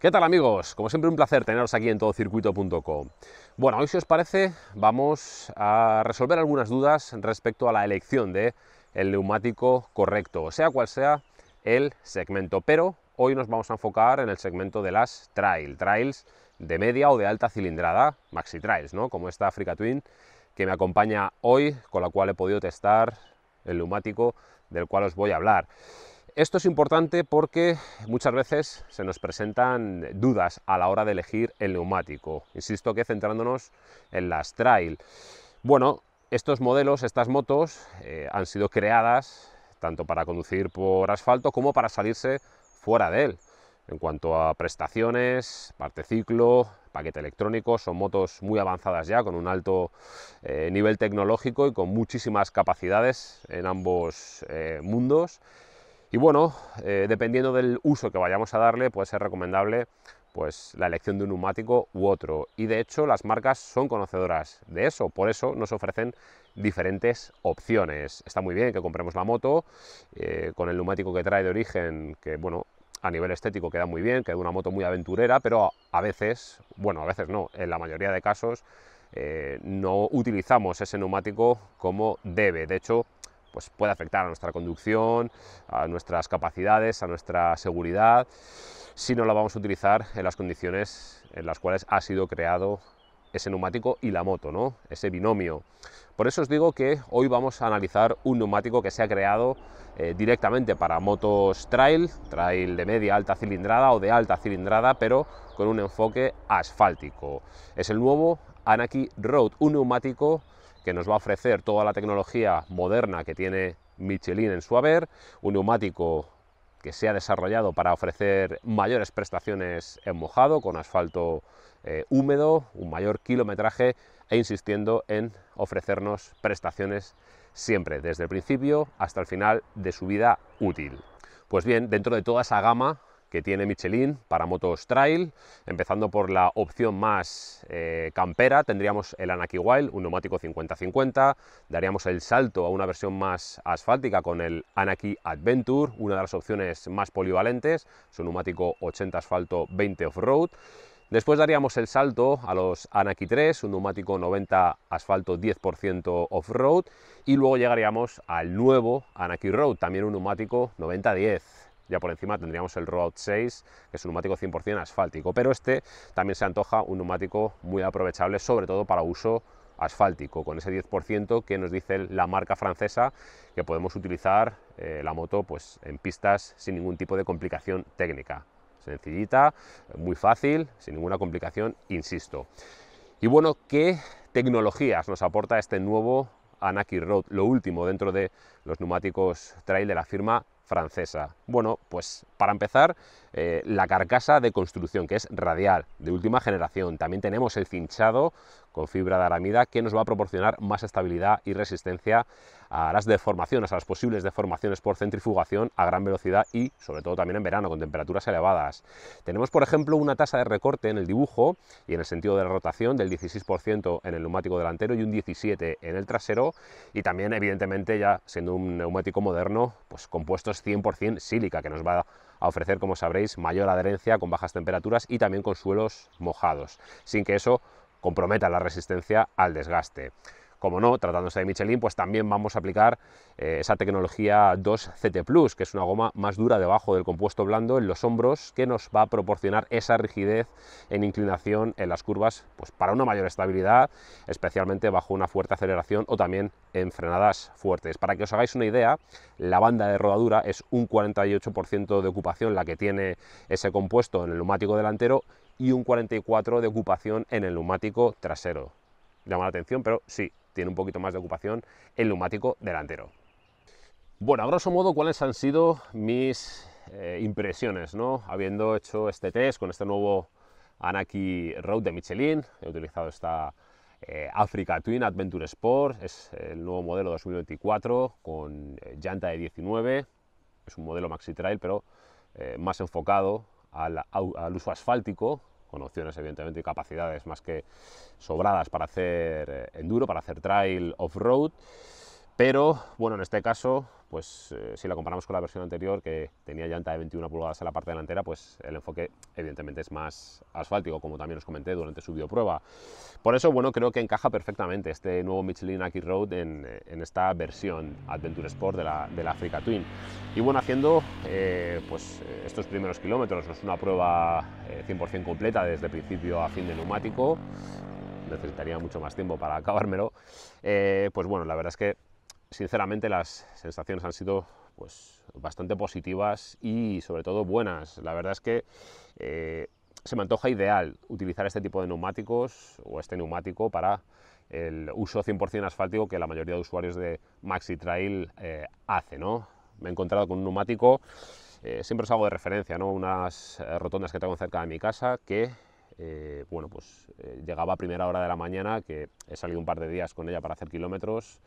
¿Qué tal amigos? Como siempre un placer teneros aquí en todocircuito.com. Bueno, hoy si os parece vamos a resolver algunas dudas respecto a la elección de el neumático correcto, sea cual sea el segmento, pero hoy nos vamos a enfocar en el segmento de las trail, trails de media o de alta cilindrada, maxi trails, ¿no? Como esta Africa Twin que me acompaña hoy, con la cual he podido testar el neumático del cual os voy a hablar. Esto es importante porque muchas veces se nos presentan dudas a la hora de elegir el neumático. Insisto que centrándonos en las trail. Bueno, estos modelos, estas motos, eh, han sido creadas tanto para conducir por asfalto como para salirse fuera de él. En cuanto a prestaciones, parte ciclo, paquete electrónico, son motos muy avanzadas ya, con un alto eh, nivel tecnológico y con muchísimas capacidades en ambos eh, mundos. Y bueno, eh, dependiendo del uso que vayamos a darle, puede ser recomendable pues, la elección de un neumático u otro. Y de hecho las marcas son conocedoras de eso, por eso nos ofrecen diferentes opciones. Está muy bien que compremos la moto eh, con el neumático que trae de origen, que bueno, a nivel estético queda muy bien, queda una moto muy aventurera, pero a veces, bueno, a veces no, en la mayoría de casos eh, no utilizamos ese neumático como debe. De hecho, pues puede afectar a nuestra conducción, a nuestras capacidades, a nuestra seguridad, si no la vamos a utilizar en las condiciones en las cuales ha sido creado ese neumático y la moto, ¿no? ese binomio. Por eso os digo que hoy vamos a analizar un neumático que se ha creado eh, directamente para motos trail, trail de media alta cilindrada o de alta cilindrada, pero con un enfoque asfáltico. Es el nuevo Anaki Road, un neumático que nos va a ofrecer toda la tecnología moderna que tiene Michelin en su haber, un neumático que se ha desarrollado para ofrecer mayores prestaciones en mojado, con asfalto eh, húmedo, un mayor kilometraje e insistiendo en ofrecernos prestaciones siempre, desde el principio hasta el final de su vida útil. Pues bien, dentro de toda esa gama que tiene Michelin para motos trail, empezando por la opción más eh, campera, tendríamos el Anaki Wild, un neumático 50-50, daríamos el salto a una versión más asfáltica con el Anaki Adventure, una de las opciones más polivalentes, es un neumático 80 asfalto, 20 off-road, Después daríamos el salto a los Anaki 3, un neumático 90 asfalto 10% off-road y luego llegaríamos al nuevo Anaki Road, también un neumático 90-10, ya por encima tendríamos el Road 6, que es un neumático 100% asfáltico, pero este también se antoja un neumático muy aprovechable, sobre todo para uso asfáltico, con ese 10% que nos dice la marca francesa que podemos utilizar eh, la moto pues, en pistas sin ningún tipo de complicación técnica. Sencillita, muy fácil, sin ninguna complicación, insisto. Y bueno, ¿qué tecnologías nos aporta este nuevo Anaki Road? Lo último dentro de los neumáticos trail de la firma francesa? Bueno, pues para empezar, eh, la carcasa de construcción, que es radial, de última generación. También tenemos el cinchado con fibra de aramida que nos va a proporcionar más estabilidad y resistencia a las deformaciones, a las posibles deformaciones por centrifugación a gran velocidad y sobre todo también en verano con temperaturas elevadas. Tenemos por ejemplo una tasa de recorte en el dibujo y en el sentido de la rotación del 16% en el neumático delantero y un 17% en el trasero y también evidentemente ya siendo un neumático moderno pues compuestos 100% sílica que nos va a ofrecer como sabréis mayor adherencia con bajas temperaturas y también con suelos mojados sin que eso comprometa la resistencia al desgaste. Como no, tratándose de Michelin, pues también vamos a aplicar eh, esa tecnología 2CT Plus, que es una goma más dura debajo del compuesto blando en los hombros, que nos va a proporcionar esa rigidez en inclinación en las curvas, pues para una mayor estabilidad, especialmente bajo una fuerte aceleración o también en frenadas fuertes. Para que os hagáis una idea, la banda de rodadura es un 48% de ocupación la que tiene ese compuesto en el neumático delantero y un 44 de ocupación en el neumático trasero. Llama la atención, pero sí, tiene un poquito más de ocupación el neumático delantero. Bueno, a grosso modo, ¿cuáles han sido mis eh, impresiones? ¿no? Habiendo hecho este test con este nuevo Anaki Road de Michelin, he utilizado esta eh, Africa Twin Adventure Sport, es el nuevo modelo 2024 con eh, llanta de 19, es un modelo maxi trail pero más enfocado al, uso asfáltico, con opciones evidentemente y capacidades más que sobradas para hacer eh, enduro, para hacer trail off-road. Pero bueno, en este caso, pues eh, si la comparamos con la versión anterior que tenía llanta de 21 pulgadas en la parte delantera, pues el enfoque evidentemente es más asfáltico, como también os comenté durante su videoprueba. Por eso, bueno, creo que encaja perfectamente este nuevo Michelin Aki Road en, eh, esta versión Adventure Sport de la, de Africa Twin. Y bueno, haciendo eh, pues estos primeros kilómetros, no es una prueba 100% completa desde principio a fin de neumático, necesitaría mucho más tiempo para acabármelo, pues bueno, la verdad es que sinceramente las sensaciones han sido pues, bastante positivas y sobre todo buenas. La verdad es que eh, se me antoja ideal utilizar este tipo de neumáticos o este neumático para el uso 100% asfáltico que la mayoría de usuarios de Maxi Trail eh, hace. ¿no? Me he encontrado con un neumático, eh, siempre os hago de referencia, ¿no? unas rotondas que tengo cerca de mi casa que bueno, pues llegaba a primera hora de la mañana, que he salido un par de días con ella para hacer kilómetros,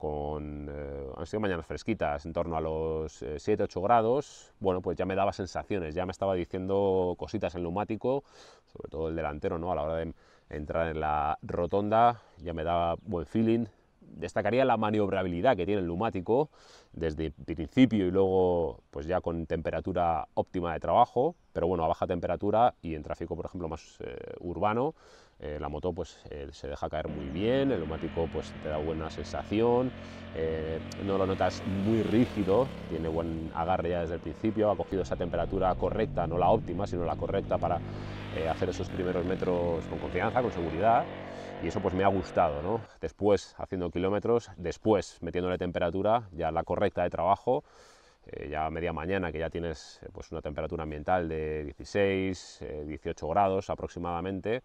con, eh, han sido mañanas fresquitas, en torno a los 7-8 eh, grados, bueno, pues ya me daba sensaciones, ya me estaba diciendo cositas el neumático, sobre todo el delantero, ¿no? A la hora de entrar en la rotonda, ya me daba buen feeling, destacaría la maniobrabilidad que tiene el neumático desde principio y luego pues ya con temperatura óptima de trabajo, pero bueno, a baja temperatura y en tráfico, por ejemplo, más eh, urbano, eh, la moto pues eh, se deja caer muy bien, el neumático pues te da buena sensación, no lo notas muy rígido, tiene buen agarre ya desde el principio, ha cogido esa temperatura correcta, no la óptima, sino la correcta para hacer esos primeros metros con confianza, con seguridad y eso pues me ha gustado, Después haciendo kilómetros, después metiéndole temperatura, ya la correcta de trabajo, eh, ya media mañana que ya tienes eh, pues una temperatura ambiental de 16, 18 eh, grados aproximadamente,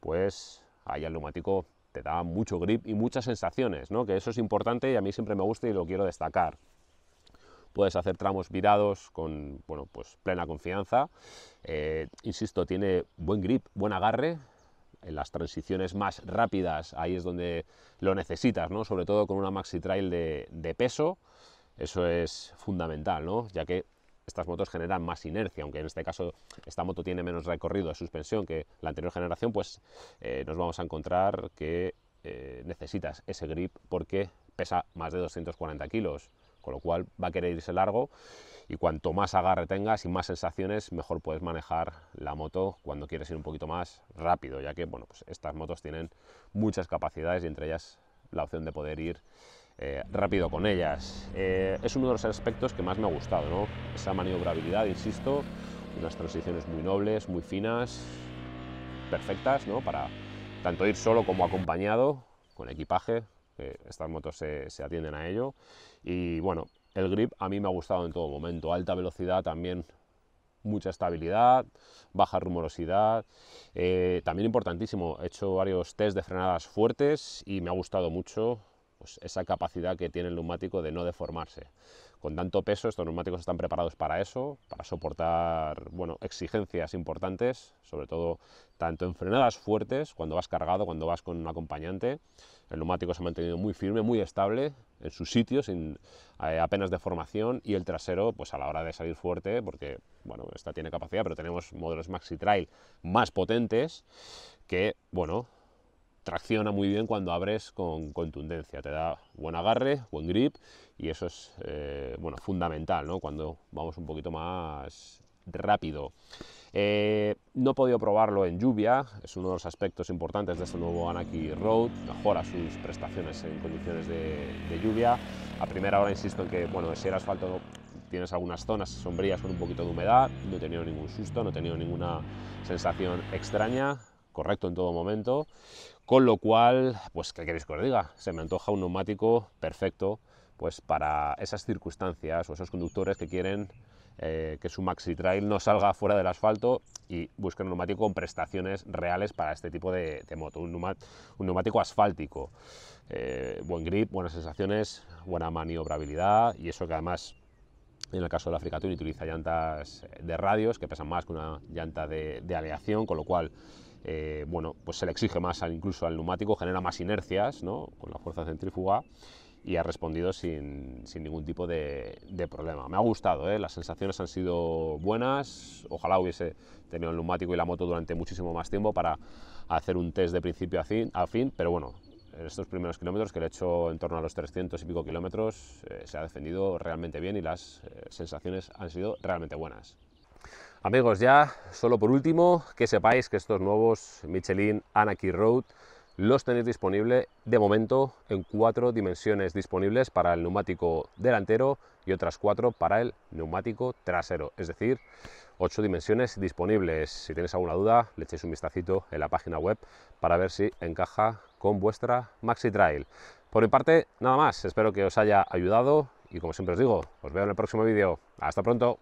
pues ahí el neumático te da mucho grip y muchas sensaciones, Que eso es importante y a mí siempre me gusta y lo quiero destacar. Puedes hacer tramos virados con bueno, pues plena confianza. insisto, tiene buen grip, buen agarre, en las transiciones más rápidas, ahí es donde lo necesitas, ¿no? Sobre todo con una maxi trail de, peso, eso es fundamental, ¿no? Ya que estas motos generan más inercia, aunque en este caso esta moto tiene menos recorrido de suspensión que la anterior generación, pues eh, nos vamos a encontrar que eh, necesitas ese grip porque pesa más de 240 kilos con lo cual va a querer irse largo y cuanto más agarre tengas y más sensaciones, mejor puedes manejar la moto cuando quieres ir un poquito más rápido, ya que bueno, pues estas motos tienen muchas capacidades y entre ellas la opción de poder ir eh, rápido con ellas. Eh, es uno de los aspectos que más me ha gustado, esa maniobrabilidad, insisto, unas transiciones muy nobles, muy finas, perfectas para tanto ir solo como acompañado, con equipaje, eh, estas motos se, atienden a ello. Y bueno, el grip a mí me ha gustado en todo momento, alta velocidad también mucha estabilidad, baja rumorosidad. Eh, también importantísimo, he hecho varios test de frenadas fuertes y me ha gustado mucho pues, esa capacidad que tiene el neumático de no deformarse con tanto peso, estos neumáticos están preparados para eso, para soportar bueno, exigencias importantes, sobre todo tanto en frenadas fuertes, cuando vas cargado, cuando vas con un acompañante. El neumático se ha mantenido muy firme, muy estable en su sitio, sin eh, apenas deformación, y el trasero, pues a la hora de salir fuerte, porque bueno, esta tiene capacidad, pero tenemos modelos Maxi Trail más potentes que, bueno, tracciona muy bien cuando abres con contundencia, te da buen agarre, buen grip y eso es eh, fundamental cuando vamos un poquito más rápido. Eh, no he podido probarlo en lluvia, es uno de los aspectos importantes de este nuevo Anaki Road, mejora sus prestaciones en condiciones de, lluvia. A primera hora insisto en que bueno, si el asfalto tienes algunas zonas sombrías con un poquito de humedad, no he tenido ningún susto, no he tenido ninguna sensación extraña, correcto en todo momento, con lo cual, pues, ¿qué queréis que os diga? Se me antoja un neumático perfecto pues, para esas circunstancias o esos conductores que quieren eh, que su maxi trail no salga fuera del asfalto y busquen un neumático con prestaciones reales para este tipo de, moto, un, neumático asfáltico. Eh, buen grip, buenas sensaciones, buena maniobrabilidad y eso que además en el caso de la Africa Twin utiliza llantas de radios que pesan más que una llanta de aleación, con lo cual eh, bueno, pues se le exige más al, incluso al neumático, genera más inercias ¿no? con la fuerza centrífuga y ha respondido sin, ningún tipo de, problema. Me ha gustado, ¿eh? las sensaciones han sido buenas, ojalá hubiese tenido el neumático y la moto durante muchísimo más tiempo para hacer un test de principio a fin, pero bueno, en estos primeros kilómetros, que le he hecho en torno a los 300 y pico kilómetros, eh, se ha defendido realmente bien y las sensaciones han sido realmente buenas. Amigos, ya solo por último, que sepáis que estos nuevos Michelin Anarchy Road los tenéis disponible de momento en cuatro dimensiones disponibles para el neumático delantero y otras cuatro para el neumático trasero, es decir, ocho dimensiones disponibles. Si tenéis alguna duda, le echéis un vistacito en la página web para ver si encaja con vuestra Maxi Trail. Por mi parte, nada más. Espero que os haya ayudado y como siempre os digo, os veo en el próximo vídeo. Hasta pronto.